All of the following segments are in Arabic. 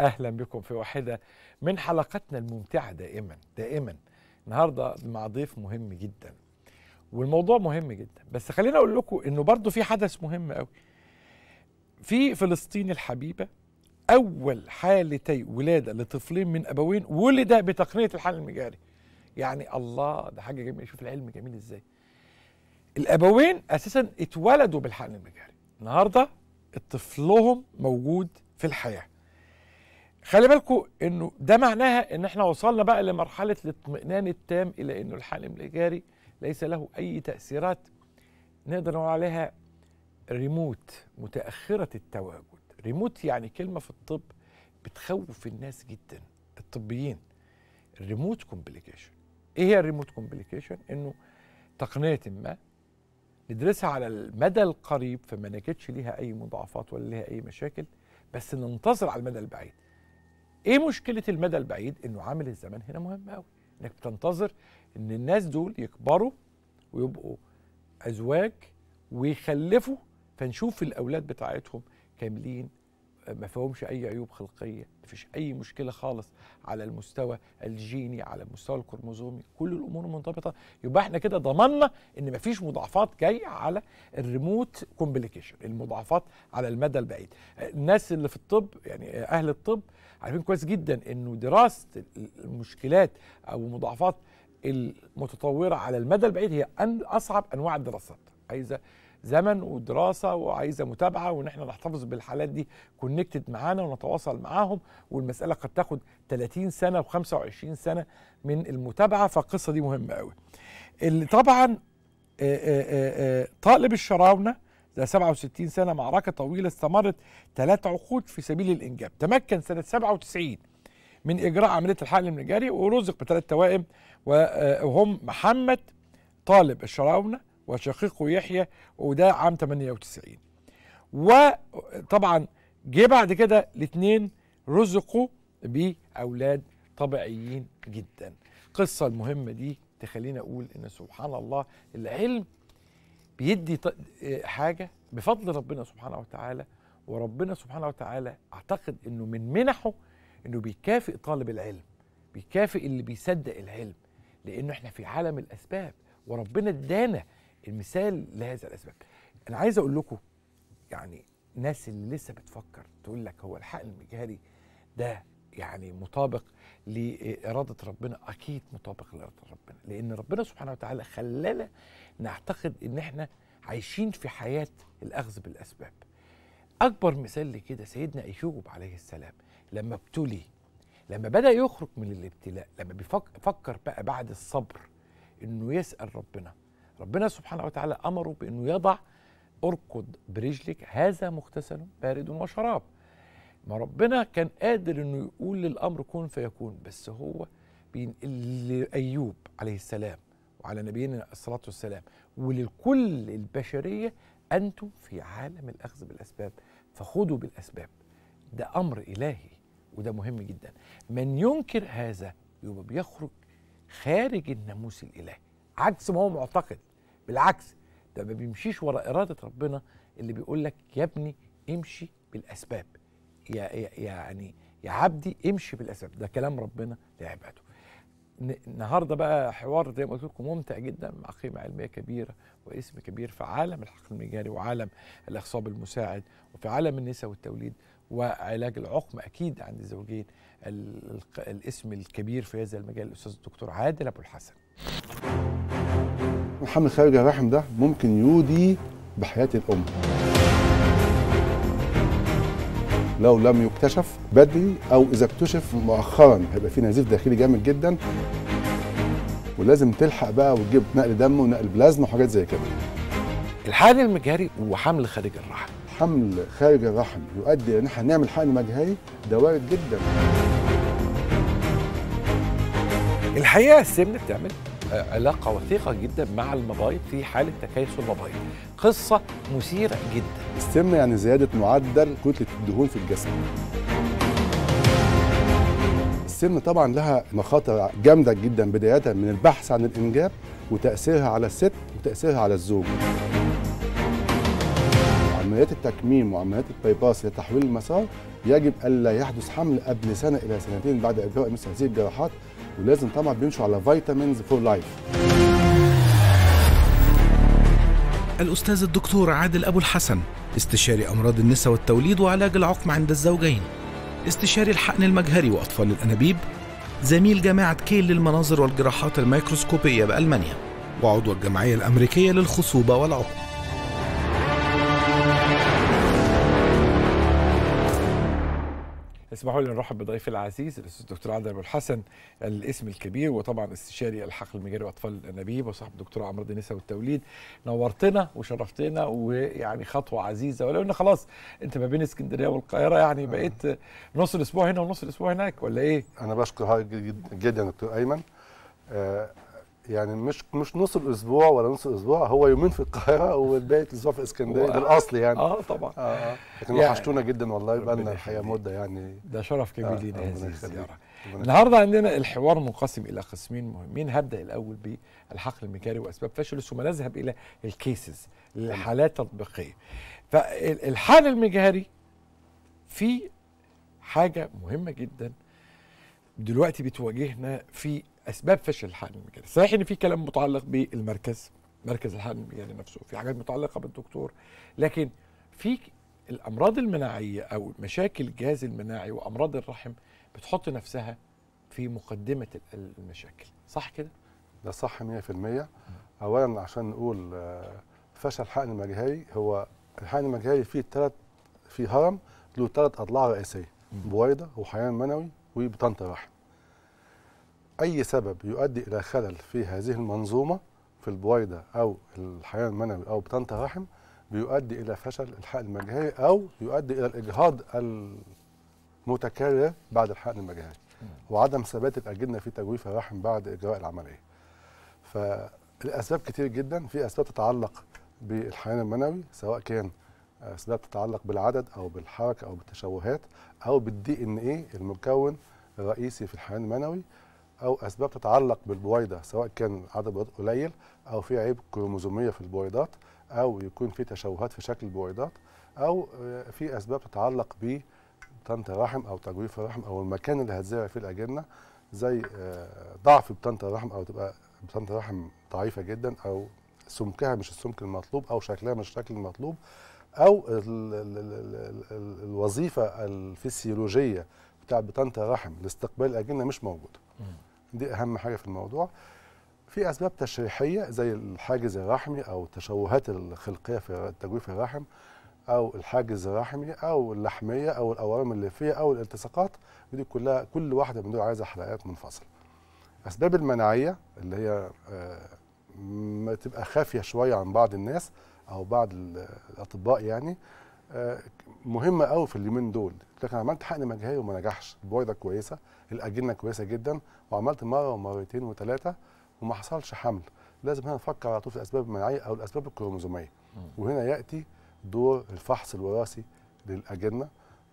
اهلا بكم في واحده من حلقاتنا الممتعه دائما دائما النهارده مع ضيف مهم جدا والموضوع مهم جدا بس خليني اقول لكم انه برضو في حدث مهم قوي في فلسطين الحبيبه اول حالتي ولاده لطفلين من ابوين ولد بتقنيه الحل المجاري يعني الله ده حاجه جميله شوف العلم جميل ازاي الابوين اساسا اتولدوا بالحقن المجاري النهارده طفلهم موجود في الحياه خلي بالكم انه ده معناها ان احنا وصلنا بقى لمرحله الاطمئنان التام الى انه الحالم الجاري ليس له اي تاثيرات نقدر نقول عليها ريموت متاخره التواجد ريموت يعني كلمه في الطب بتخوف الناس جدا الطبيين الريموت كومبليكيشن ايه هي الريموت كومبليكيشن انه تقنيه ما ندرسها على المدى القريب فما نجدش ليها اي مضاعفات ولا ليها اي مشاكل بس ننتظر على المدى البعيد ايه مشكله المدى البعيد انه عامل الزمن هنا مهم قوي انك بتنتظر ان الناس دول يكبروا ويبقوا ازواج ويخلفوا فنشوف الاولاد بتاعتهم كاملين ما فيهمش اي عيوب خلقيه ما فيش اي مشكله خالص على المستوى الجيني على المستوى الكروموزومي كل الامور منضبطه يبقى احنا كده ضمننا ان ما فيش مضاعفات جايه على الريموت كومبليكيشن المضاعفات على المدى البعيد الناس اللي في الطب يعني اهل الطب عارفين كويس جدا انه دراسه المشكلات او مضاعفات المتطوره على المدى البعيد هي اصعب انواع الدراسات عايزه زمن ودراسه وعايزه متابعه وان احنا نحتفظ بالحالات دي كونكتد معانا ونتواصل معاهم والمساله قد تاخد 30 سنه و25 سنه من المتابعه فالقصه دي مهمه قوي. اللي طبعا طالب الشراونه ده 67 سنه معركه طويله استمرت ثلاث عقود في سبيل الانجاب، تمكن سنه 97 من اجراء عمليه الحقل من ورزق بثلاث توائم وهم محمد طالب الشراونه وشقيقه يحيى وده عام 98 وطبعا جه بعد كده الاثنين رزقوا بأولاد طبيعيين جدا القصة المهمة دي تخلينا أقول إن سبحان الله العلم بيدي حاجة بفضل ربنا سبحانه وتعالى وربنا سبحانه وتعالى أعتقد إنه من منحه إنه بيكافئ طالب العلم بيكافئ اللي بيصدق العلم لأنه إحنا في عالم الأسباب وربنا ادانا المثال لهذا الاسباب انا عايز اقول لكم يعني الناس اللي لسه بتفكر تقول لك هو الحق المجهري ده يعني مطابق لإرادة ربنا أكيد مطابق لإرادة ربنا لأن ربنا سبحانه وتعالى خلانا نعتقد إن إحنا عايشين في حياة الأخذ بالأسباب أكبر مثال لكده سيدنا أيوب عليه السلام لما ابتلي لما بدأ يخرج من الابتلاء لما بيفكر بقى بعد الصبر إنه يسأل ربنا ربنا سبحانه وتعالى امره بانه يضع اركض برجلك هذا مغتسل بارد وشراب ما ربنا كان قادر انه يقول للامر كن فيكون بس هو بينقل لايوب عليه السلام وعلى نبينا الصلاه والسلام ولكل البشريه انتم في عالم الاخذ بالاسباب فخذوا بالاسباب ده امر الهي وده مهم جدا من ينكر هذا يبقى بيخرج خارج الناموس الالهي عكس ما هو معتقد بالعكس ده ما بيمشيش ورا اراده ربنا اللي بيقول لك يا ابني امشي بالاسباب يا يعني يا عبدي امشي بالاسباب ده كلام ربنا لعباده النهارده بقى حوار زي ما قلت لكم ممتع جدا مع قيمه علميه كبيره واسم كبير في عالم الحقل المجاري وعالم الاخصاب المساعد وفي عالم النساء والتوليد وعلاج العقم اكيد عند الزوجين الاسم الكبير في هذا المجال الاستاذ الدكتور عادل ابو الحسن. الحمل خارج الرحم ده ممكن يودي بحياه الام لو لم يكتشف بدري او اذا اكتشف مؤخرا هيبقى في نزيف داخلي جامد جدا ولازم تلحق بقى وتجيب نقل دم ونقل بلازما وحاجات زي كده الحقن المجهري وحمل خارج الرحم حمل خارج الرحم يؤدي الى ان احنا نعمل حقن مجهري ده وارد جدا الحقيقه السمنه بتعمل علاقه وثيقه جدا مع المبايض في حاله تكيس المبايض قصه مثيره جدا السم يعني زياده معدل كتله الدهون في الجسم السم طبعا لها مخاطر جامده جدا بدايه من البحث عن الانجاب وتاثيرها على الست وتاثيرها على الزوج عمليات التكميم وعمليات البايباس لتحويل المسار يجب الا يحدث حمل قبل سنه الى سنتين بعد اجراء مثل هذه الجراحات ولازم طبعا بيمشوا على فيتامينز فور لايف الأستاذ الدكتور عادل أبو الحسن استشاري أمراض النساء والتوليد وعلاج العقم عند الزوجين استشاري الحقن المجهري وأطفال الأنابيب زميل جامعة كيل للمناظر والجراحات الميكروسكوبية بألمانيا وعضو الجمعية الأمريكية للخصوبة والعقم اسمحوا لي نرحب بضيفي العزيز الاستاذ الدكتور عادل ابو الحسن الاسم الكبير وطبعا استشاري الحقل المجاري واطفال الانابيب وصاحب الدكتوره امراض النساء والتوليد نورتنا وشرفتنا ويعني خطوه عزيزه ولو ان خلاص انت ما بين اسكندريه والقاهره يعني بقيت نص الاسبوع هنا ونص الاسبوع هناك ولا ايه؟ انا بشكر جدا دكتور ايمن آه، يعني مش مش نص الاسبوع ولا نص الاسبوع هو يومين في القاهره والباقي الاسبوع في اسكندريه بالاصل يعني اه طبعا آه, آه. لكن يعني وحشتونا جدا والله بقى لنا الحقيقه مده يعني ده شرف كبير آه، لينا هذه الزياره النهارده عندنا الحوار منقسم الى قسمين مهمين هبدا الاول بالحقل المكاري واسباب فشله ثم نذهب الى الكيسز الحالات التطبيقيه فالحقل المجهري في حاجه مهمه جدا دلوقتي بتواجهنا في اسباب فشل الحقن المجاري صحيح ان في كلام متعلق بالمركز مركز الحقن المجاري نفسه في حاجات متعلقه بالدكتور لكن في الامراض المناعيه او مشاكل الجهاز المناعي وامراض الرحم بتحط نفسها في مقدمه المشاكل صح كده ده صح 100% اولا عشان نقول آه، فشل الحقن المجهري هو الحقن المجهري فيه ثلاث في هرم له ثلاث اضلاع رئيسيه بويضه وحيان منوي وبطنطه رحم أي سبب يؤدي إلى خلل في هذه المنظومة في البويضة أو الحيوان المنوي أو بطانة الرحم بيؤدي إلى فشل الحقن المجهري أو يؤدي إلى الإجهاض المتكرر بعد الحقن المجهري وعدم ثبات الأجنة في تجويف الرحم بعد إجراء العملية فالأسباب كتير جدا في أسباب تتعلق بالحيوان المنوي سواء كان أسباب تتعلق بالعدد أو بالحركة أو بالتشوهات أو بالدي إن إيه المكون الرئيسي في الحيوان المنوي او اسباب تتعلق بالبويضه سواء كان عدد البويضات قليل او في عيب كروموزوميه في البويضات او يكون في تشوهات في شكل البويضات او آه، في اسباب تتعلق ب طنط الرحم او تجويف الرحم او المكان اللي هتزرع فيه الاجنه زي آه، ضعف بطنه الرحم او تبقى بطنه الرحم ضعيفه جدا او سمكها مش السمك المطلوب او شكلها مش الشكل المطلوب او الوظيفه الفسيولوجيه بتاع بطنه الرحم لاستقبال الاجنه مش موجوده دي اهم حاجه في الموضوع في اسباب تشريحيه زي الحاجز الرحمي او التشوهات الخلقيه في التجويف الرحم او الحاجز الرحمي او اللحميه او الاورام الليفيه او الالتصاقات ودي كلها كل واحده من دول عايزه حلقات منفصله اسباب المناعيه اللي هي آه، ما تبقى خافيه شويه عن بعض الناس او بعض الاطباء يعني آه، مهمه قوي في اليومين دول لكن عملت حقن مجهري وما نجحش البويضه كويسه الاجنه كويسه جدا وعملت مره ومرتين وثلاثه وما حصلش حمل لازم هنا نفكر على طول في الاسباب المناعيه او الاسباب الكروموزوميه وهنا ياتي دور الفحص الوراثي للاجنه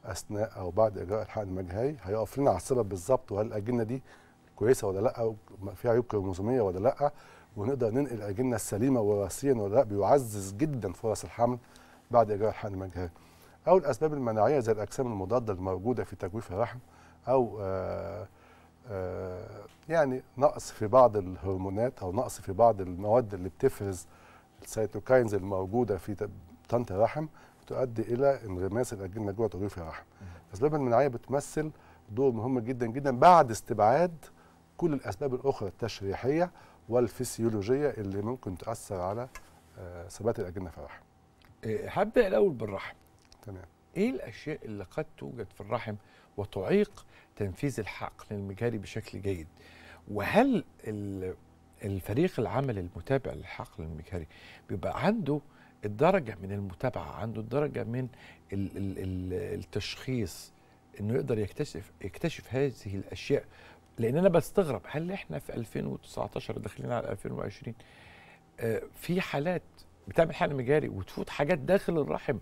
اثناء او بعد اجراء الحقن المجهري هيقف لنا على السبب بالظبط وهل الاجنه دي كويسه ولا لا او فيها عيوب كروموزوميه ولا لا ونقدر ننقل الاجنه السليمه وراثيا ولا لا بيعزز جدا فرص الحمل بعد اجراء الحقن المجهري او الاسباب المناعيه زي الاجسام المضاده الموجوده في تجويف الرحم او آه، آه، يعني نقص في بعض الهرمونات او نقص في بعض المواد اللي بتفرز السيتوكاينز الموجوده في طنط الرحم تؤدي الى انغماس الاجنه جوه تضيف الرحم. الاسباب المناعيه بتمثل دور مهم جدا جدا بعد استبعاد كل الاسباب الاخرى التشريحيه والفسيولوجيه اللي ممكن تاثر على آه، ثبات الاجنه في الرحم. إيه، هبدا الاول بالرحم. تمام. ايه الاشياء اللي قد توجد في الرحم وتعيق تنفيذ الحقن المجاري بشكل جيد وهل الفريق العمل المتابع للحق المجاري بيبقى عنده الدرجة من المتابعة عنده الدرجة من التشخيص انه يقدر يكتشف يكتشف هذه الاشياء لان انا بستغرب هل احنا في 2019 داخلين على 2020 آه، في حالات بتعمل حالة مجاري وتفوت حاجات داخل الرحم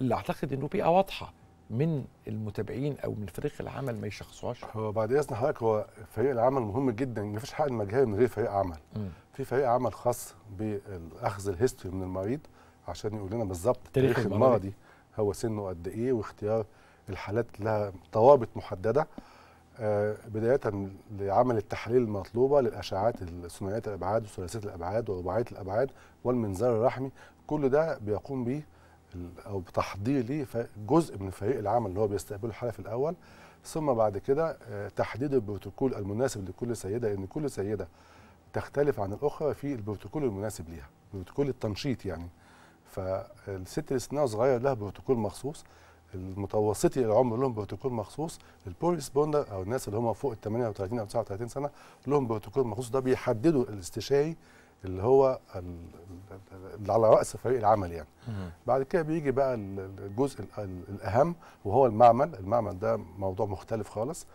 اللي اعتقد انه بيئه واضحه من المتابعين او من فريق العمل ما يشخصوهاش هو بعد اذن حضرتك هو فريق العمل مهم جدا ما فيش حق المجهول من غير فريق عمل م. في فريق عمل خاص باخذ الهيستوري من المريض عشان يقول لنا بالظبط تاريخ المرضي هو سنه قد ايه واختيار الحالات لها طوابط محدده آه، بدايه لعمل التحاليل المطلوبه للاشعاعات ثنائيه الابعاد وثلاثيه الابعاد ورباعيه الابعاد والمنظار الرحمي كل ده بيقوم به او بتحضيره جزء من فريق العمل اللي هو بيستقبله في الاول ثم بعد كده آه، تحديد البروتوكول المناسب لكل سيده لان كل سيده تختلف عن الاخرى في البروتوكول المناسب ليها بروتوكول التنشيط يعني فالست اللي سنها صغير لها بروتوكول مخصوص المتوسطي العمر لهم بروتوكول مخصوص البول ريسبوندر او الناس اللي هم فوق ال 38 او 39 سنه لهم بروتوكول مخصوص ده بيحددوا الاستشاري اللي هو اللي على راس فريق العمل يعني بعد كده بيجي بقى الجزء الاهم وهو المعمل المعمل ده موضوع مختلف خالص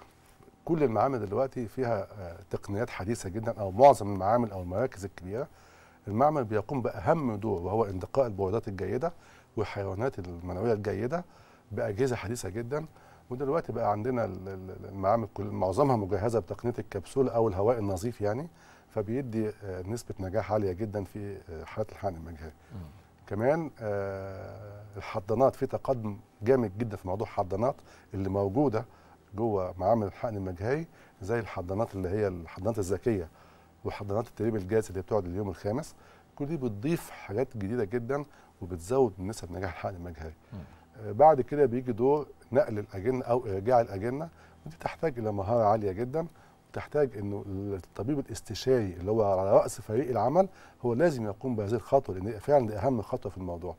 كل المعامل دلوقتي فيها آه، تقنيات حديثه جدا او معظم المعامل او المراكز الكبيره المعمل بيقوم باهم دور وهو اندقاء البويضات الجيده والحيوانات المنويه الجيده باجهزه حديثه جدا ودلوقتي بقى عندنا المعامل معظمها مجهزه بتقنيه الكبسوله او الهواء النظيف يعني فبيدي آه، نسبه نجاح عاليه جدا في آه، حالات الحقن المجهري كمان آه، الحضانات في تقدم جامد جدا في موضوع الحضانات اللي موجوده جوه معامل الحقن المجهري زي الحضانات اللي هي الحضانات الذكيه وحضانات التدريب الجاهزة اللي بتقعد اليوم الخامس كل دي بتضيف حاجات جديده جدا وبتزود من نسب نجاح الحقن المجهري بعد كده بيجي دور نقل الاجنه او ارجاع الاجنه ودي تحتاج الى مهاره عاليه جدا تحتاج انه الطبيب الاستشاري اللي هو على راس فريق العمل هو لازم يقوم بهذه الخطوه لان فعلا دي اهم خطوه في الموضوع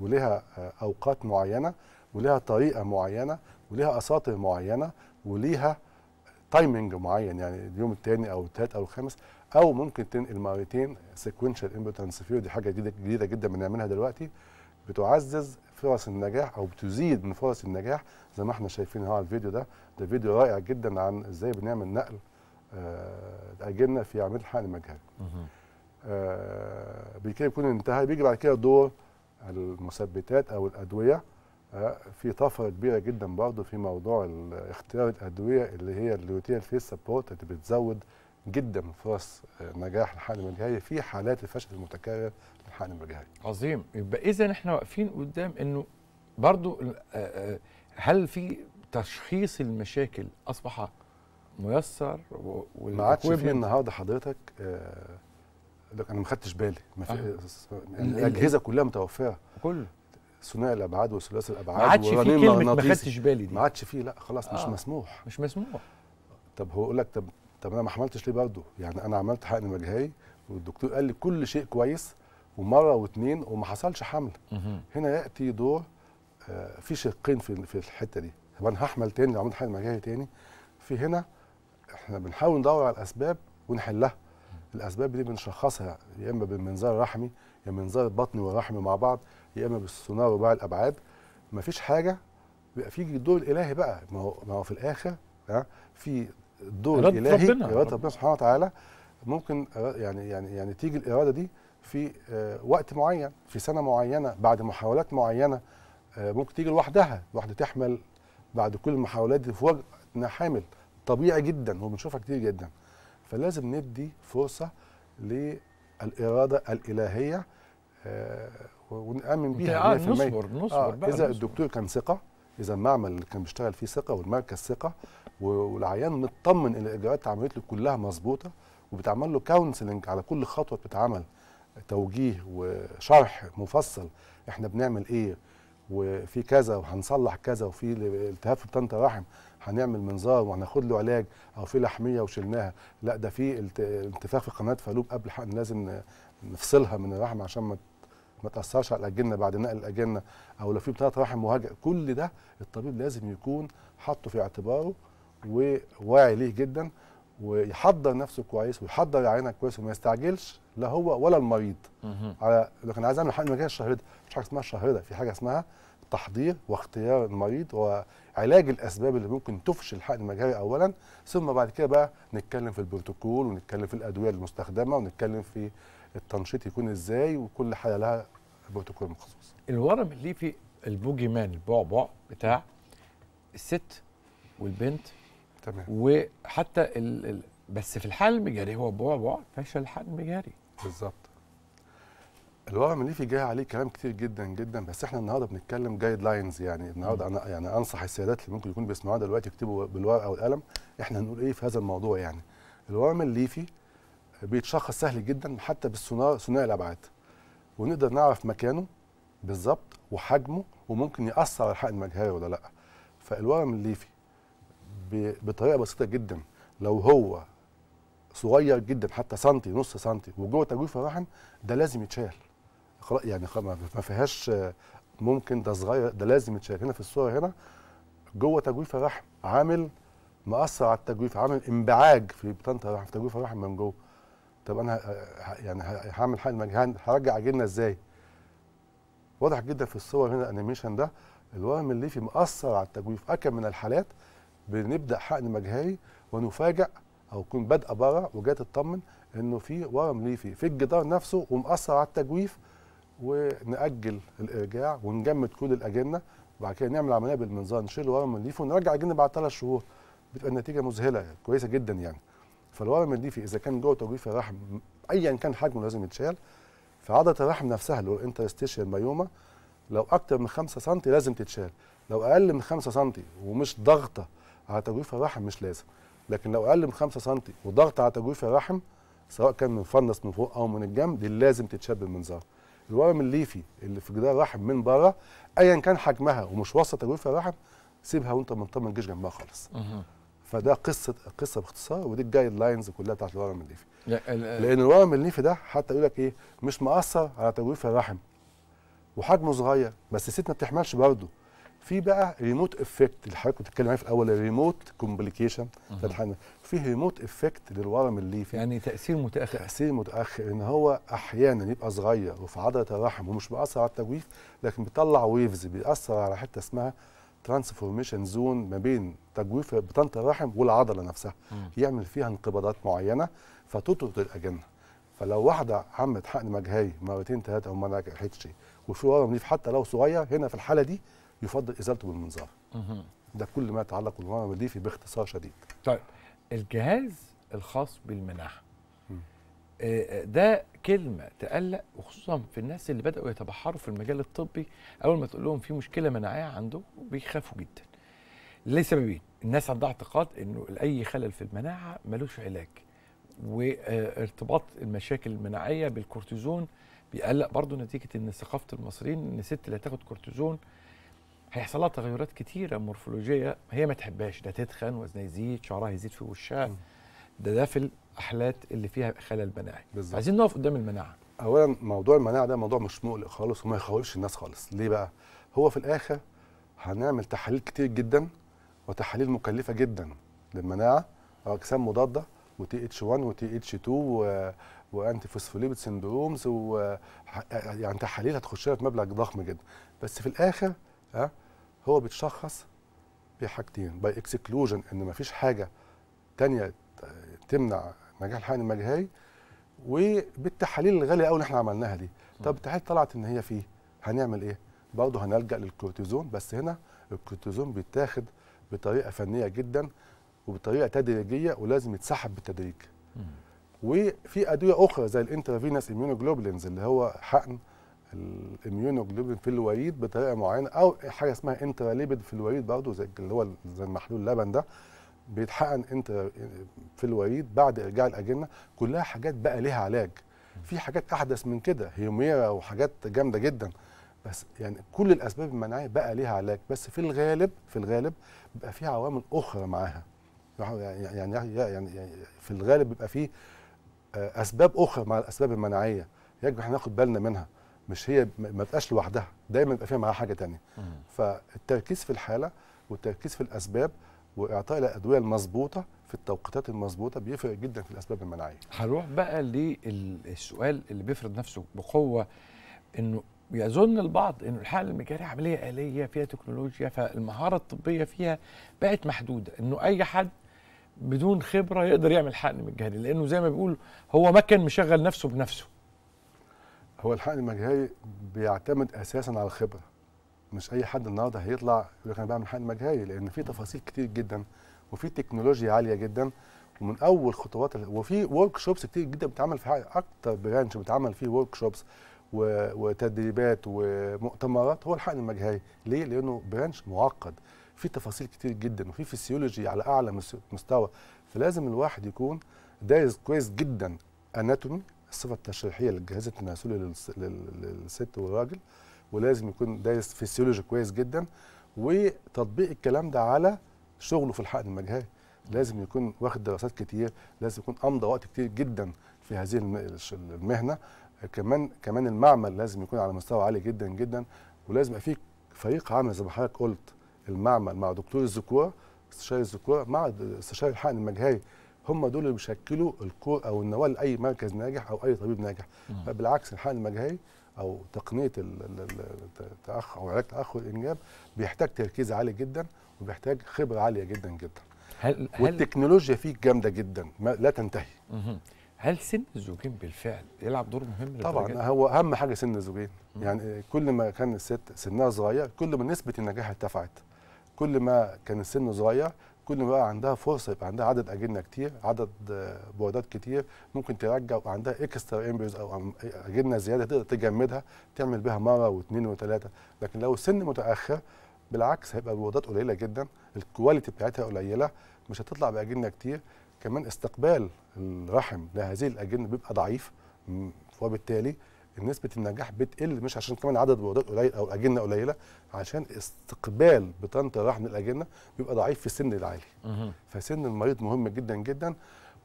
ولها آه، اوقات معينه ولها طريقه معينه ولها اساطير معينه وليها تايمنج معين يعني اليوم الثاني او الثالث او الخامس او ممكن تنقل مرتين سيكونشال امبوتنس فيو دي حاجه جديده جديده جدا بنعملها دلوقتي بتعزز فرص النجاح او بتزيد من فرص النجاح زي ما احنا شايفين اهو على الفيديو ده ده فيديو رائع جدا عن ازاي بنعمل نقل آه، تاجلنا في عمليه حقن المجهري بكده آه، بيكون انتهى بيجي بعد كده دور المثبتات او الادويه آه، في طفره كبيره جدا برضه في موضوع اختيار الادويه اللي هي الروتين فيس سبورت اللي بتزود جدا فرص نجاح الحقن المجهري في حالات الفشل المتكرر للحقن المجهري. عظيم يبقى اذا احنا واقفين قدام انه برضه هل في تشخيص المشاكل اصبح ميسر و... ما عادش في النهارده حضرتك آه انا ما خدتش بالي ما في آه. الاجهزه كلها متوفره كله ثنائي الابعاد وثلاثي الابعاد ما عادش في كلمه ما خدتش بالي دي ما عادش فيه لا خلاص آه. مش مسموح مش مسموح طب هو يقول لك طب طب انا ما عملتش ليه برضه يعني انا عملت حقن مجهري والدكتور قال لي كل شيء كويس ومره واثنين وما حصلش حمل هنا ياتي دور آه في شقين في في الحته دي طب انا هحمل تاني لو عملت حقن مجهري تاني في هنا احنا بنحاول ندور على الاسباب ونحلها الاسباب دي بنشخصها يا اما بالمنظار الرحمي يا منظار البطني والرحمي مع بعض يا اما بالسونار وباع الابعاد مفيش حاجه بيبقى في الدور الالهي بقى ما هو ما هو في الاخر في الدور الالهي اراده ربنا سبحانه وتعالى ممكن يعني يعني يعني تيجي الاراده دي في آه، وقت معين في سنه معينه بعد محاولات معينه آه، ممكن تيجي لوحدها الواحده تحمل بعد كل المحاولات دي في وقت حامل طبيعي جدا وبنشوفها كتير جدا فلازم ندي فرصه للاراده الالهيه آه، ونامن بيها نصبر نصبر آه بقى اذا نصبر. الدكتور كان ثقه اذا المعمل اللي كان بيشتغل فيه ثقه والمركز ثقه والعيان مطمن ان الاجراءات اللي اتعملت له كلها مظبوطه وبتعمل له كونسلنج على كل خطوه بتتعمل توجيه وشرح مفصل احنا بنعمل ايه وفي كذا وهنصلح كذا وفي التهاب في بطانه الرحم هنعمل منظار وهناخد له علاج او في لحميه وشلناها لا ده في انتفاخ في قناه فالوب قبل حق لازم نفصلها من الرحم عشان ما ما تاثرش على الاجنه بعد نقل الاجنه او لو في بطاقه رحم مهاجئه كل ده الطبيب لازم يكون حاطه في اعتباره وواعي ليه جدا ويحضر نفسه كويس ويحضر عينك كويس وما يستعجلش لا هو ولا المريض على لو كان عايز اعمل حقن مجاني ده مش حاجه اسمها ده في حاجه اسمها تحضير واختيار المريض وعلاج الاسباب اللي ممكن تفشل الحقن المجهري اولا ثم بعد كده بقى نتكلم في البروتوكول ونتكلم في الادويه المستخدمه ونتكلم في التنشيط يكون ازاي وكل حاله لها بروتوكول مخصوص الورم اللي في البوجي مان البعبع بتاع الست والبنت تمام وحتى ال ال بس في الحل المجاري هو بعبع فشل الحقن المجهري بالظبط الورم الليفي جاي عليه كلام كتير جدا جدا بس احنا النهارده بنتكلم جايد لاينز يعني النهارده انا يعني انصح السيدات اللي ممكن يكونوا بيسمعوها دلوقتي يكتبوا بالورقه والقلم احنا هنقول ايه في هذا الموضوع يعني الورم الليفي بيتشخص سهل جدا حتى بالسونار ثنائي الابعاد ونقدر نعرف مكانه بالظبط وحجمه وممكن ياثر على الحق المجهري ولا لا فالورم الليفي بطريقه بسيطه جدا لو هو صغير جدا حتى سنتي نص سنتي وجوه تجويف الرحم ده لازم يتشال يعني ما فيهاش ممكن ده صغير ده لازم يتشاف هنا في الصوره هنا جوه تجويف الرحم عامل مأثر على التجويف عامل انبعاج في بطانه الرحم في تجويف الرحم من جوه طب انا يعني هعمل حاجه هرجع الجنه ازاي؟ واضح جدا في الصور هنا الانيميشن ده الورم الليفي مأثر على التجويف اكم من الحالات بنبدا حقن مجهري ونفاجئ او يكون بادئه بره وجايه تطمن انه في ورم ليفي في الجدار نفسه ومأثر على التجويف ونأجل الإرجاع ونجمد كل الأجنة وبعد كده نعمل عملية بالمنظار نشيل الورم الليفي ونرجع الأجنة بعد ثلاث شهور بتبقى النتيجة مذهلة يعني، كويسة جدا يعني فالورم الليفي إذا كان جوه تجويف الرحم أيا كان حجمه لازم يتشال في عضلة الرحم نفسها اللي هو الانترستيشن مايوما لو أكتر من 5 سم لازم تتشال لو أقل من 5 سم ومش ضغطة على تجويف الرحم مش لازم لكن لو أقل من 5 سم وضغط على تجويف الرحم سواء كان من فنس من فوق أو من الجنب دي لازم تتشال بالمنظار الورم الليفي اللي في جدار الرحم من بره ايا كان حجمها ومش وسط تجويف الرحم سيبها وانت مطمن ما تجيش جنبها خالص فده قصه قصه باختصار ودي الجايد لاينز كلها بتاعت الورم الليفي لان الورم الليفي ده حتى يقول لك ايه مش مأثر على تجويف الرحم وحجمه صغير بس الست ما بتحملش برضه في بقى ريموت افكت اللي حضرتك كنت بتتكلم عليه في الاول الريموت كومبليكيشن في ريموت افكت للورم الليفي يعني تاثير متاخر تاثير متاخر ان هو احيانا يبقى صغير وفي عضله الرحم ومش بيأثر على التجويف لكن بيطلع ويفز بيأثر على حته اسمها ترانسفورميشن زون ما بين تجويف بطانه الرحم والعضله نفسها مم. يعمل فيها انقباضات معينه فتطرد الاجنه فلو واحده عملت حقن مجهري مرتين ثلاثه وما نجحتش وفي ورم ليف حتى لو صغير هنا في الحاله دي يفضل ازالته بالمنظار ده كل ما يتعلق بالمنظار الريفي باختصار شديد طيب الجهاز الخاص بالمناعه آه، آه، ده كلمة تقلق وخصوصا في الناس اللي بدأوا يتبحروا في المجال الطبي أول ما تقول لهم في مشكلة مناعية عنده بيخافوا جدا لسببين الناس عندها اعتقاد انه اي خلل في المناعه ملوش علاج وارتباط المشاكل المناعيه بالكورتيزون بيقلق برضه نتيجه ان ثقافه المصريين ان الست اللي هتاخد كورتيزون هيحصل لها تغيرات كتيره مورفولوجيه هي ما تحبهاش ده تتخن وزنها يزيد شعرها يزيد في وشها ده ده في الاحلات اللي فيها خلل مناعي بالزبط. عايزين نقف قدام المناعه اولا موضوع المناعه ده موضوع مش مقلق خالص وما يخوفش الناس خالص ليه بقى هو في الاخر هنعمل تحاليل كتير جدا وتحاليل مكلفه جدا للمناعه واجسام مضاده وتي اتش 1 وتي اتش 2 وانتي فوسفوليبيد سندرومز و يعني تحاليل هتخش لها في مبلغ ضخم جدا بس في الاخر ها هو بيتشخص بحاجتين باي اكسكلوجن ان ما فيش حاجه تانية تمنع نجاح الحقن المجهري وبالتحاليل الغاليه قوي اللي احنا عملناها دي طب التحاليل طلعت ان هي فيه هنعمل ايه برضه هنلجا للكورتيزون بس هنا الكورتيزون بيتاخد بطريقه فنيه جدا وبطريقه تدريجيه ولازم يتسحب بالتدريج وفي ادويه اخرى زي الانترافينس اميونوجلوبولينز اللي هو حقن الاميونوجلوبين في الوريد بطريقه معينه او حاجه اسمها انتراليبيد في الوريد برضه زي اللي هو زي المحلول اللبن ده بيتحقن انت في الوريد بعد ارجاع الاجنه كلها حاجات بقى ليها علاج في حاجات احدث من كده هيوميرا وحاجات جامده جدا بس يعني كل الاسباب المناعيه بقى ليها علاج بس في الغالب في الغالب بيبقى في عوامل اخرى معاها يعني يعني, يعني-, يعني في الغالب بيبقى فيه آه، اسباب اخرى مع الاسباب المناعيه يجب احنا ناخد بالنا منها مش هي ما تبقاش لوحدها دايما بيبقى فيها معاها حاجه تانية مم. فالتركيز في الحاله والتركيز في الاسباب واعطاء الادويه المظبوطه في التوقيتات المظبوطه بيفرق جدا في الاسباب المناعيه هروح بقى للسؤال اللي بيفرض نفسه بقوه انه يظن البعض انه الحاله المجاري عمليه اليه فيها تكنولوجيا فالمهاره الطبيه فيها بقت محدوده انه اي حد بدون خبره يقدر يعمل حقن مجهري لانه زي ما بيقول هو ما كان مشغل نفسه بنفسه هو الحقن المجهري بيعتمد اساسا على الخبره مش اي حد النهارده هيطلع يقول لك انا بعمل حقن مجهري لان في تفاصيل كتير جدا وفي تكنولوجيا عاليه جدا ومن اول خطوات وفي ورك شوبس كتير جدا بتتعمل في اكتر برانش بتعمل فيه ورك شوبس وتدريبات ومؤتمرات هو الحقن المجهري ليه لانه برانش معقد في تفاصيل كتير جدا وفي فسيولوجي على اعلى مستوى فلازم الواحد يكون دارس كويس جدا اناتومي الصفه التشريحيه للجهاز التناسلي للست والراجل ولازم يكون دايس فيسيولوجي كويس جدا وتطبيق الكلام ده على شغله في الحقن المجهري لازم يكون واخد دراسات كتير لازم يكون امضى وقت كتير جدا في هذه المهنه كمان كمان المعمل لازم يكون على مستوى عالي جدا جدا ولازم يبقى في فريق عمل زي ما حضرتك قلت المعمل مع دكتور الذكوره استشاري الذكوره مع استشاري الحقن المجهري هم دول اللي بيشكلوا الكور او النواه لاي مركز ناجح او اي طبيب ناجح فبالعكس الحقن المجهري او تقنيه التاخر او علاج تاخر الانجاب بيحتاج تركيز عالي جدا وبيحتاج خبره عاليه جدا جدا هل والتكنولوجيا فيه جامده جدا ما لا تنتهي هل سن الزوجين بالفعل يلعب دور مهم طبعا هو اهم حاجه سن الزوجين يعني كل ما كان الست سنها صغير كل ما نسبه النجاح ارتفعت كل ما كان السن صغير كل ما بقى عندها فرصه يبقى عندها عدد اجنه كتير عدد آه، بوردات كتير ممكن ترجع وعندها اكسترا امبريز او اجنه زياده تقدر تجمدها تعمل بها مره واثنين وثلاثه لكن لو سن متاخر بالعكس هيبقى البوردات قليله جدا الكواليتي بتاعتها قليله مش هتطلع باجنه كتير كمان استقبال الرحم لهذه الاجنه بيبقى ضعيف وبالتالي نسبه النجاح بتقل مش عشان كمان عدد بوابات قليل او اجنه قليله عشان استقبال بطانه الرحم من الاجنه بيبقى ضعيف في السن العالي فسن المريض مهم جدا جدا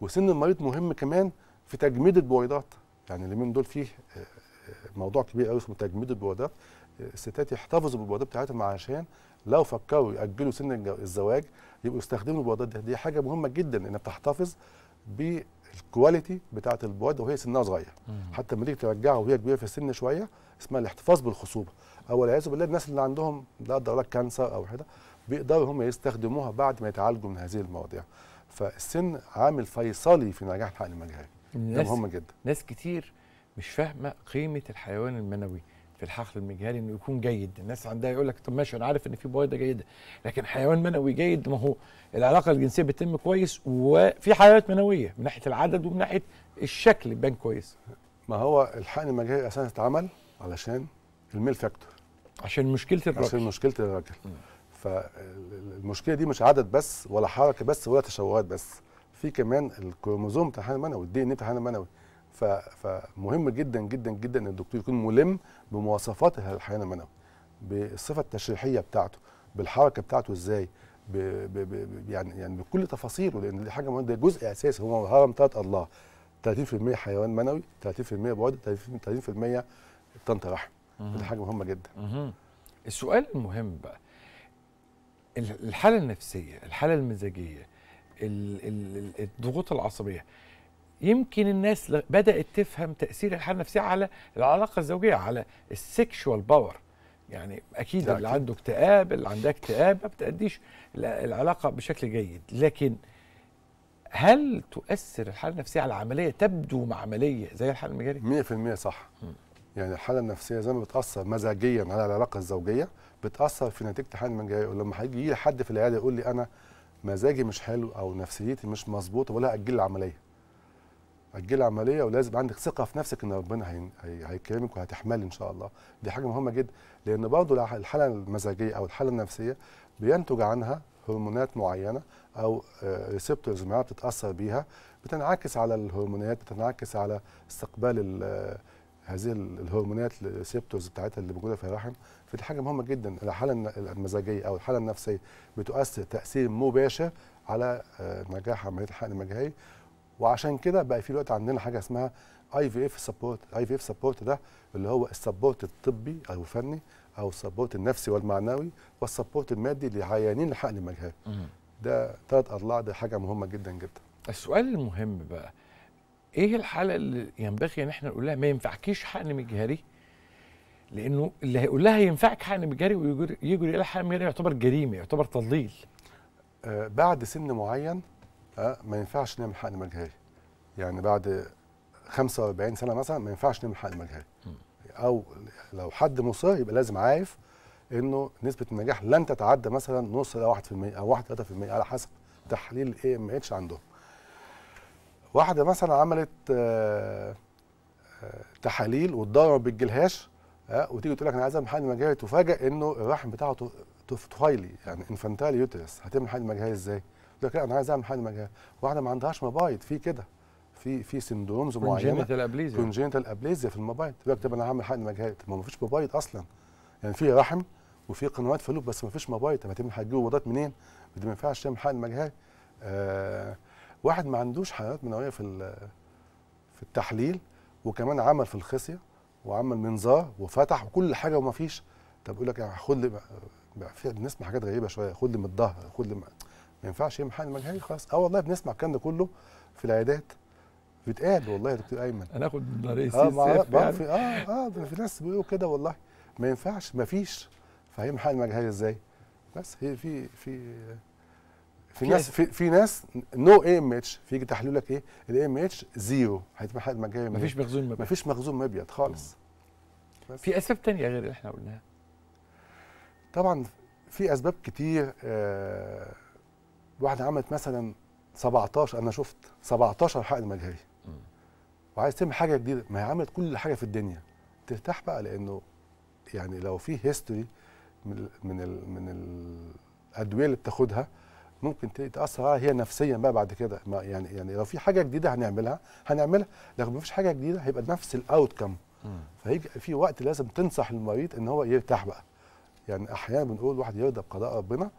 وسن المريض مهم كمان في تجميد البويضات يعني اليومين دول فيه آه، آه، موضوع كبير قوي اسمه تجميد البويضات الستات يحتفظوا بالبويضات بتاعتهم عشان لو فكروا ياجلوا سن الزواج يبقوا يستخدموا البويضات دي دي حاجه مهمه جدا انها بتحتفظ الكواليتي بتاعه البواد وهي سنها صغير حتى لما تيجي ترجعها وهي كبيره في السن شويه اسمها الاحتفاظ بالخصوبه او العياذ بالله الناس اللي عندهم لا قدر الله كانسر او حاجه بيقدروا هم يستخدموها بعد ما يتعالجوا من هذه المواضيع فالسن عامل فيصلي في نجاح الحقن المجهري مهم جدا ناس كتير مش فاهمه قيمه الحيوان المنوي في الحقل المجهري انه يكون جيد الناس عندها يقول لك طب ماشي انا عارف ان في بويضه جيده لكن حيوان منوي جيد ما هو العلاقه الجنسيه بتتم كويس وفي حيوانات منويه من ناحيه العدد ومن ناحيه الشكل بان كويس ما هو الحقن المجهري اساسا اتعمل علشان الميل فاكتور عشان مشكله الراجل عشان مشكله الراجل فالمشكله دي مش عدد بس ولا حركه بس ولا تشوهات بس في كمان الكروموزوم بتاع الحيوان المنوي الدي ان ايه بتاع الحيوان المنوي فمهم جدا جدا جدا ان الدكتور يكون ملم بمواصفات الحيوان المنوي بالصفه التشريحيه بتاعته بالحركه بتاعته ازاي بـ بـ بـ يعني يعني بكل تفاصيله لان دي حاجه مهمه ده جزء اساسي هو هرم ثلاث الله 30% حيوان منوي 30% بعد 30% طنط رحم دي حاجه مهمه جدا السؤال المهم بقى الحاله النفسيه الحاله المزاجيه الضغوط العصبيه يمكن الناس بدات تفهم تاثير الحاله النفسيه على العلاقه الزوجيه على السكشوال باور يعني اكيد اللي عنده اكتئاب اللي عندها اكتئاب ما بتاديش العلاقه بشكل جيد لكن هل تؤثر الحاله النفسيه على العمليه تبدو معمليه زي الحاله المجاريه 100% صح يعني الحاله النفسيه زي ما بتاثر مزاجيا على العلاقه الزوجيه بتاثر في نتيجه الحاله المجاريه ولما هيجي حد في العياده يقول لي انا مزاجي مش حلو او نفسيتي مش مظبوطه ولا اجل العمليه اجل عمليه ولازم عندك ثقه في نفسك ان ربنا هيكرمك وهتحملي ان شاء الله دي حاجه مهمه جدا لان برضه الحاله المزاجيه او الحاله النفسيه بينتج عنها هرمونات معينه او ريسبتورز آه، معينه بتتاثر بيها بتنعكس على الهرمونات بتنعكس على استقبال آه، هذه الهرمونات الريسبتورز بتاعتها اللي موجوده في الرحم فدي حاجه مهمه جدا الحاله المزاجيه او الحاله النفسيه بتؤثر تاثير مباشر على آه، نجاح عمليه الحقن المجهري وعشان كده بقى في دلوقتي عندنا حاجه اسمها اي في اف سبورت اي في اف سبورت ده اللي هو السبورت الطبي او الفني او السبورت النفسي والمعنوي والسبورت المادي لعيانين لحقن المجهري ده ثلاث اضلاع ده حاجه مهمه جدا جدا السؤال المهم بقى ايه الحاله اللي ينبغي ان احنا نقول لها ما ينفعكيش حقن مجهري لانه اللي هيقول لها ينفعك حقن مجهري ويجري الى حقن مجهري يعتبر جريمه يعتبر تضليل آه بعد سن معين أه ما ينفعش نعمل حقن مجهري يعني بعد 45 سنه مثلا ما ينفعش نعمل حقن مجهري او لو حد مصر يبقى لازم عارف انه نسبه النجاح لن تتعدى مثلا نص الى 1% او 1 3% على حسب تحليل الاي ام اتش عندهم واحده مثلا عملت تحاليل والدوره ما بتجيلهاش وتيجي تقول لك انا عايز اعمل حقن مجهري تفاجئ انه الرحم بتاعه طفيلي يعني انفانتالي يوترس هتعمل حقن مجهري ازاي؟ يقول لك لا انا عايز اعمل حاجه مجهري واحده ما عندهاش مبايض في كده في في سندرومز معينه كونجينيتال ابليزيا كونجينيتال ابليزيا في المبايض يقول لك طب انا هعمل حقن مجهري ما مفيش مبايض اصلا يعني في رحم وفي قنوات فلوب بس ما فيش مبايض طب هتعمل هتجيب مبيضات منين؟ ما ينفعش تعمل حقن مجهري آه واحد ما عندوش حيوانات منويه في في التحليل وكمان عمل في الخصيه وعمل منظار وفتح وكل حاجه وما فيش طب يقول لك خد لي بقى في بنسمع حاجات غريبه شويه خد لي من الظهر خد لي ما ينفعش يمحن مجهري خلاص اه والله بنسمع الكلام ده كله في العيادات بيتقال والله يا دكتور ايمن اخد رئيس اه يعني. في اه اه في ناس بيقولوا كده والله ما ينفعش ما فيش فهيمحن مجهري ازاي بس هي في في في ناس في, في ناس نو اي ام اتش فيجي تحليلك ايه الاي ام اتش زيرو هيتبقى حد مجاري مفيش مخزون مبيض مفيش مخزون مبيض خالص في اسباب تانية غير اللي احنا قلناها طبعا في اسباب كتير آه واحده عملت مثلا 17 انا شفت 17 حقن مجهري وعايز تعمل حاجه جديده ما هي عملت كل حاجه في الدنيا ترتاح بقى لانه يعني لو في هيستوري من ال من الادويه اللي بتاخدها ممكن تاثر عليها هي نفسيا بقى بعد كده يعني يعني لو في حاجه جديده هنعملها هنعملها لكن مفيش حاجه جديده هيبقى نفس الاوت كم فهيجي في وقت لازم تنصح المريض ان هو يرتاح بقى يعني احيانا بنقول الواحد يرضى بقضاء ربنا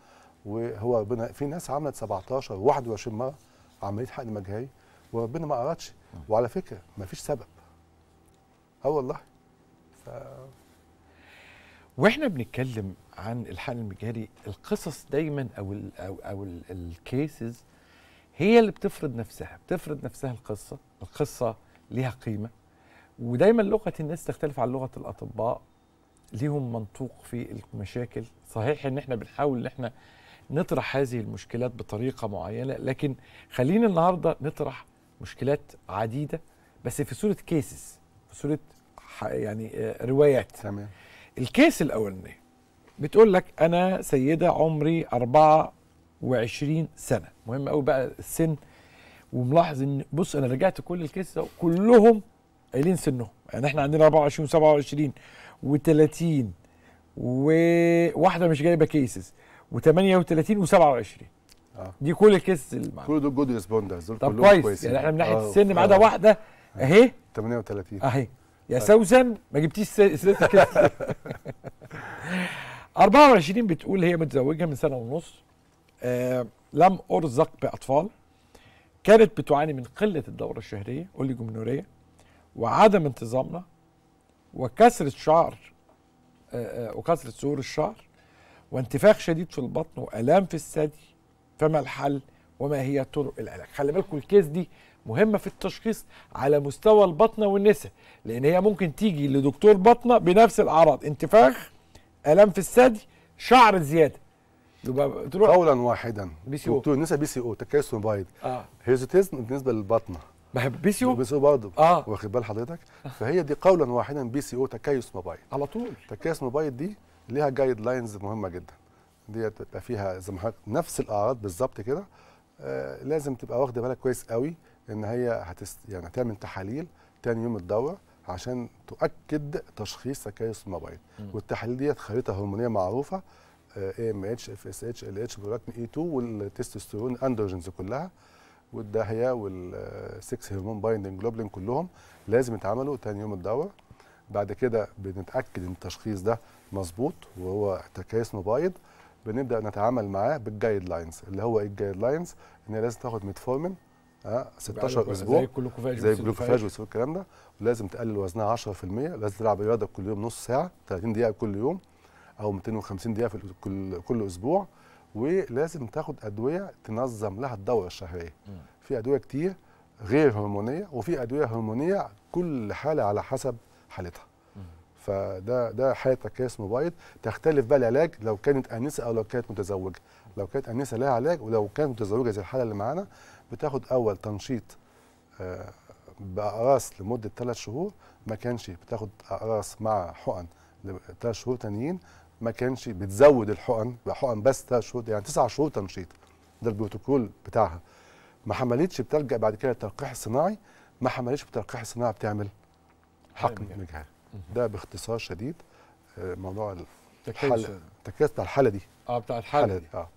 وهو ربنا في ناس عملت 17 و21 مره عمليه حقن مجهري وربنا ما قرتش وعلى فكره ما فيش سبب اه والله ف... واحنا بنتكلم عن الحقن المجهري القصص دايما او الـ او, أو الكيسز هي اللي بتفرض نفسها بتفرض نفسها القصه القصه ليها قيمه ودايما لغه الناس تختلف عن لغه الاطباء ليهم منطوق في المشاكل صحيح ان احنا بنحاول ان احنا نطرح هذه المشكلات بطريقه معينه لكن خلينا النهارده نطرح مشكلات عديده بس في صوره كيسز في صوره يعني آه، روايات تمام الكيس الاولاني بتقول لك انا سيده عمري 24 سنه مهم قوي بقى السن وملاحظ ان بص انا رجعت كل الكيس كلهم قايلين سنهم يعني احنا عندنا 24 و27 و30 وواحده مش جايبه كيسز و38 و27 آه. دي كل الكيس اللي كل دول جود ريسبوندرز دول طب كويس كويسين. يعني احنا من ناحيه آه. السن ما عدا آه. واحده آه. اهي 38 اهي يا طيب. سوسن ما جبتيش سلسله كده 24 بتقول هي متزوجه من سنه ونص آه لم ارزق باطفال كانت بتعاني من قله الدوره الشهريه اوليجومنوريه وعدم انتظامنا وكسرة شعر وكسرة سور الشعر وانتفاخ شديد في البطن والام في الثدي فما الحل وما هي طرق العلاج خلي بالكم الكيس دي مهمة في التشخيص على مستوى البطنة والنساء لأن هي ممكن تيجي لدكتور بطنة بنفس الأعراض انتفاخ آلام في الثدي شعر زيادة يبقى تروح قولا واحدا بي سي او دكتور النساء بي سي او تكيس مبايض اه بالنسبة للبطنة ما هي بي سي او بي سي او برضه اه واخد بال حضرتك فهي دي قولا واحدا بي سي او تكيس مبايض على طول تكيس مبايض دي ليها جايد لاينز مهمه جدا ديت تبقى فيها زي ما حضرتك نفس الاعراض بالظبط كده آه، لازم تبقى واخده بالك كويس قوي ان هي هتست يعني هتعمل تحاليل تاني يوم الدوره عشان تؤكد تشخيص سكايس المبيض والتحاليل ديت خريطه هرمونيه معروفه اي ام اتش اف اس اتش ال اتش بروتين اي 2 والتستوستيرون اندروجينز كلها والداهيه والسكس هرمون بايندنج جلوبلين كلهم لازم يتعملوا تاني يوم الدوره بعد كده بنتاكد ان التشخيص ده مظبوط وهو كاسم مبايض بنبدا نتعامل معاه بالجايد لاينز اللي هو ايه الجايد لاينز ان هي لازم تاخد ميتفورمين آه 16 اسبوع زي الجلوكوفاج زي الكلام والكلام ده ولازم تقلل وزنها 10% لازم تلعب رياضه كل يوم نص ساعه 30 دقيقه كل يوم او 250 دقيقه في كل كل اسبوع ولازم تاخد ادويه تنظم لها الدوره الشهريه في ادويه كتير غير هرمونيه وفي ادويه هرمونيه كل حاله على حسب حالتها فده ده حاله تكيس مبيض تختلف بقى العلاج لو كانت انسه او لو كانت متزوجه لو كانت انسه لها علاج ولو كانت متزوجه زي الحاله اللي معانا بتاخد اول تنشيط آه، باقراص لمده ثلاث شهور ما كانش بتاخد اقراص مع حقن ثلاث شهور تانيين ما كانش بتزود الحقن بحقن بس ثلاث شهور يعني تسع شهور تنشيط ده البروتوكول بتاعها ما حملتش بتلجا بعد كده للتلقيح الصناعي ما حملتش بالتلقيح الصناعي بتعمل حقن مجهري ده باختصار شديد آه، موضوع الحل بتاع الحاله دي اه بتاع الحاله دي اه,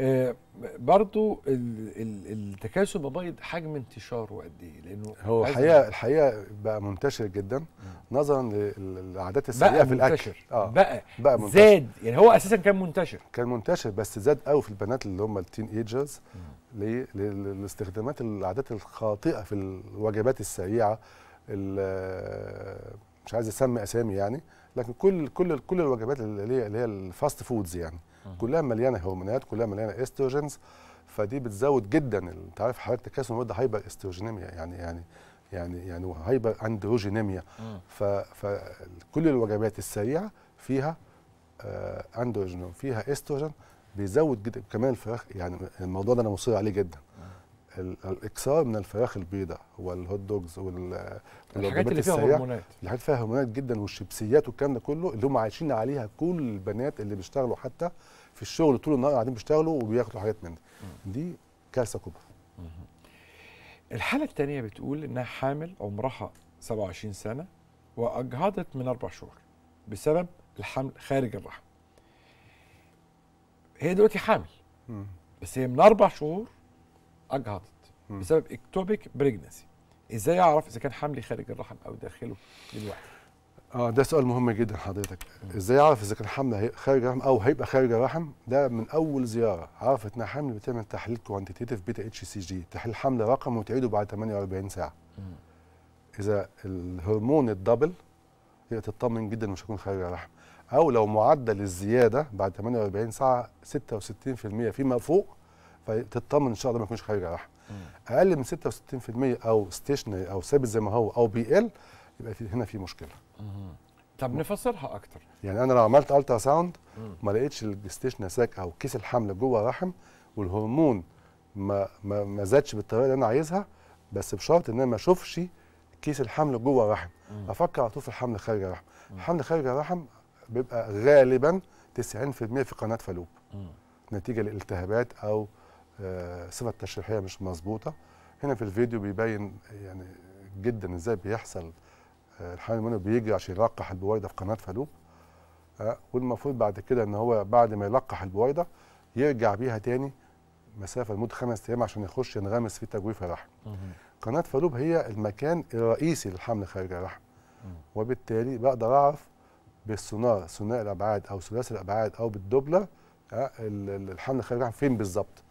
آه برضو التكاسل المبيض حجم انتشاره قد ايه لانه هو الحقيقه الحقيقه بقى منتشر جدا نظرا للعادات السيئه في الاكل آه. بقى بقى منتشر زاد يعني هو اساسا كان منتشر كان منتشر بس زاد قوي في البنات اللي هم التين ايجرز لاستخدامات العادات الخاطئه في الوجبات السريعه مش عايز اسمي اسامي يعني لكن كل كل كل الوجبات اللي هي اللي هي الفاست فودز يعني أه. كلها مليانه هرمونات كلها مليانه استروجينز فدي بتزود جدا انت عارف حضرتك تكاسل المواد هايبر استروجينيميا يعني يعني يعني يعني هايبر اندروجينيميا فكل الوجبات السريعه فيها اندروجين آه، فيها استروجين بيزود جدا كمان الفراخ يعني الموضوع ده انا مصر عليه جدا الاكثار من الفراخ البيضاء هو الهوت دوجز والحاجات اللي فيها هرمونات الحاجات فيها هرمونات جدا والشيبسيات والكلام ده كله اللي هم عايشين عليها كل البنات اللي بيشتغلوا حتى في الشغل طول النهار قاعدين بيشتغلوا وبياخدوا حاجات من دي دي كارثه كبرى الحاله الثانيه بتقول انها حامل عمرها 27 سنه واجهضت من اربع شهور بسبب الحمل خارج الرحم هي دلوقتي حامل بس هي من اربع شهور اجهضت بسبب اكتوبيك بريجنسي ازاي اعرف اذا كان حملي خارج الرحم او داخله دلوقتي اه ده سؤال مهم جدا حضرتك ازاي اعرف اذا كان حمل خارج الرحم او هيبقى خارج الرحم ده من اول زياره عرفت انها حمل بتعمل تحليل كوانتيتيف بيتا اتش سي جي تحليل حمل رقم وتعيده بعد 48 ساعه اذا الهرمون الدبل هي تطمن جدا مش هيكون خارج الرحم او لو معدل الزياده بعد 48 ساعه 66% فيما فوق فتطمن ان شاء الله ما يكونش خارج على اقل من 66% او ستيشنري او ثابت زي ما هو او بي ال يبقى في هنا في مشكله مم. طب نفسرها اكتر يعني انا لو عملت الترا ساوند وما لقيتش الستيشن ساك او كيس الحمل جوه الرحم والهرمون ما ما, ما زادش بالطريقه اللي انا عايزها بس بشرط ان انا ما اشوفش كيس الحمل جوه الرحم افكر على طول في الحمل خارج الرحم الحمل خارج الرحم بيبقى غالبا 90% في قناه فالوب مم. نتيجه لالتهابات او الصفه آه، التشريحيه مش مظبوطه هنا في الفيديو بيبين يعني جدا ازاي بيحصل آه، الحيوان المنوي بيجي عشان يلقح البويضه في قناه فالوب آه، والمفروض بعد كده ان هو بعد ما يلقح البويضه يرجع بيها تاني مسافه لمده خمس ايام عشان يخش ينغمس في تجويف الرحم. قناه فالوب هي المكان الرئيسي للحمل خارج الرحم. وبالتالي بقدر اعرف بالسونار ثنائي الابعاد او ثلاثي الابعاد او بالدوبلر الحمل خارج الرحم فين بالظبط.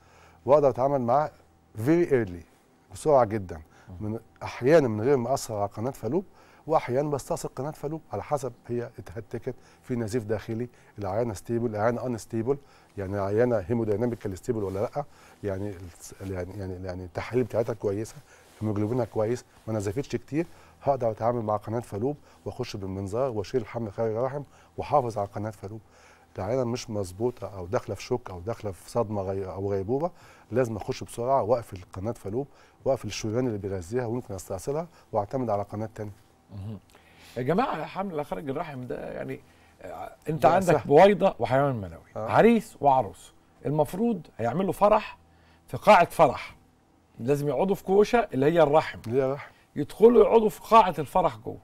واقدر اتعامل معاه فيري ايرلي بسرعه جدا من احيانا من غير ما اثر على قناه فالوب واحيانا بستثق قناه فالوب على حسب هي اتهتكت في نزيف داخلي العيانه ستيبل العيانه ان ستيبل يعني العيانه هيمودايناميكال ستيبل ولا لا يعني يعني يعني يعني التحاليل بتاعتها كويسه هيموجلوبينها كويس ما نزفتش كتير هقدر اتعامل مع قناه فالوب واخش بالمنظار واشيل الحمل خارج الرحم واحافظ على قناه فالوب العينه مش مظبوطه او داخله في شوك او داخله في صدمه غي او غيبوبه لازم اخش بسرعه واقف القناه فالوب واقف الشريان اللي بيغذيها ويمكن استأصلها واعتمد على قناه ثانيه. يا جماعه حمل خارج الرحم ده يعني آه، انت ده عندك بويضه وحيوان منوي آه. عريس وعروس المفروض هيعملوا فرح في قاعه فرح لازم يقعدوا في كوشه اللي هي الرحم اللي هي الرحم يدخلوا يقعدوا في قاعه الفرح جوه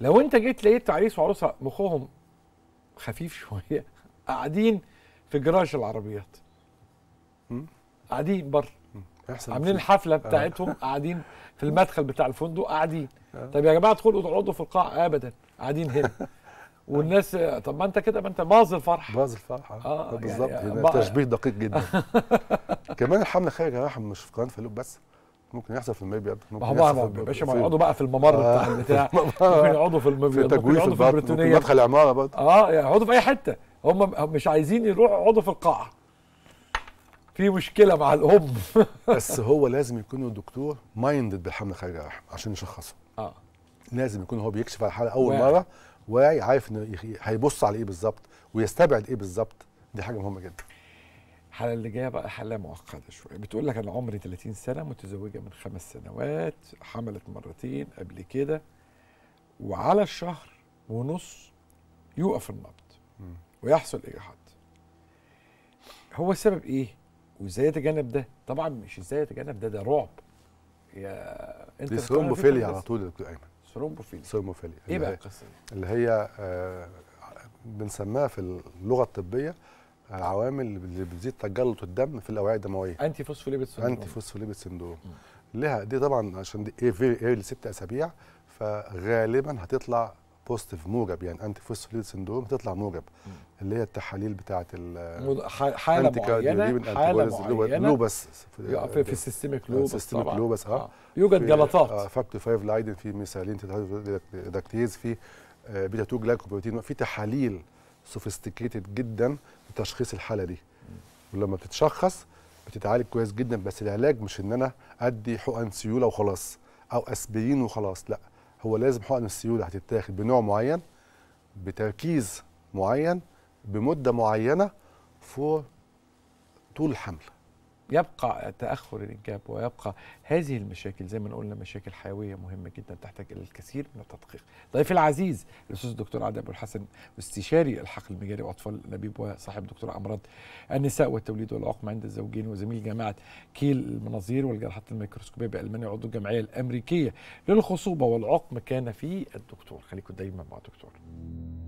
لو انت جيت لقيت عريس وعروسه مخهم خفيف شويه قاعدين في جراج العربيات قاعدين بره عاملين الحفله آه. بتاعتهم قاعدين في المدخل بتاع الفندق قاعدين آه. طب يا جماعه ادخلوا اقعدوا في القاعه ابدا قاعدين هنا والناس طب ما انت كده ما انت باظ الفرح باظ الفرح آه. اه بالظبط يعني, يعني تشبيه دقيق جدا كمان الحمله خير يا جماعه مش في قناه فلوق بس ممكن يحصل في المبيض ابيض ممكن ما هو باشا ما يقعدوا بقى في الممر آه بتاع البتاع ممكن يقعدوا في المبيض في ممكن يقعدوا في البريتونيه مدخل العماره برضه اه يقعدوا في اي حته هم مش عايزين يروحوا يقعدوا في القاعه في مشكله مع الام بس هو لازم يكون الدكتور مايندد بالحمل خارج الرحم عشان يشخصه اه لازم يكون هو بيكشف على الحاله اول واعي. مره واعي عارف انه هيبص على ايه بالظبط ويستبعد ايه بالظبط دي حاجه مهمه جدا الحاله اللي جايه بقى حاله معقده شويه بتقول لك انا عمري 30 سنه متزوجه من خمس سنوات حملت مرتين قبل كده وعلى الشهر ونص يوقف النبض ويحصل اجهاض هو السبب ايه وازاي اتجنب ده طبعا مش ازاي اتجنب ده ده رعب يا انت دي ثرومبوفيليا على طول يا دكتور ايمن ثرومبوفيليا ثرومبوفيليا ايه بقى القصه اللي هي آه بنسميها في اللغه الطبيه العوامل اللي بتزيد تجلط الدم في الاوعيه الدمويه انتي فوسفوليبيد سندروم انتي فوسفوليبيد سندروم لها دي طبعا عشان دي ايه لست اسابيع فغالبا هتطلع بوزيتيف موجب يعني انتي فوسفوليبيد سندروم هتطلع موجب مم. اللي هي التحاليل بتاعه حاله معينه حاله معينه لوبس في, في, في السيستميك لوبس السيستميك لوبس اه يوجد جلطات اه فاكتور 5 لايدن في ميثالين داكتيز في آه، بيتا 2 جلايكوبروتين في تحاليل سوفيستيكيتد جدا تشخيص الحاله دي ولما بتتشخص بتتعالج كويس جدا بس العلاج مش ان انا ادي حقن سيوله وخلاص او اسبرين وخلاص لا هو لازم حقن السيوله هتتاخد بنوع معين بتركيز معين بمده معينه فور طول الحمل يبقى تاخر الانجاب ويبقى هذه المشاكل زي ما قلنا مشاكل حيويه مهمه جدا تحتاج الى الكثير من التدقيق. ضيفي العزيز الاستاذ الدكتور عادل ابو الحسن استشاري الحقل المجاري واطفال النبيب وصاحب دكتور امراض النساء والتوليد والعقم عند الزوجين وزميل جامعه كيل المناظير والجراحات الميكروسكوبيه بالمانيا عضو الجمعيه الامريكيه للخصوبه والعقم كان في الدكتور خليكم دايما مع الدكتور.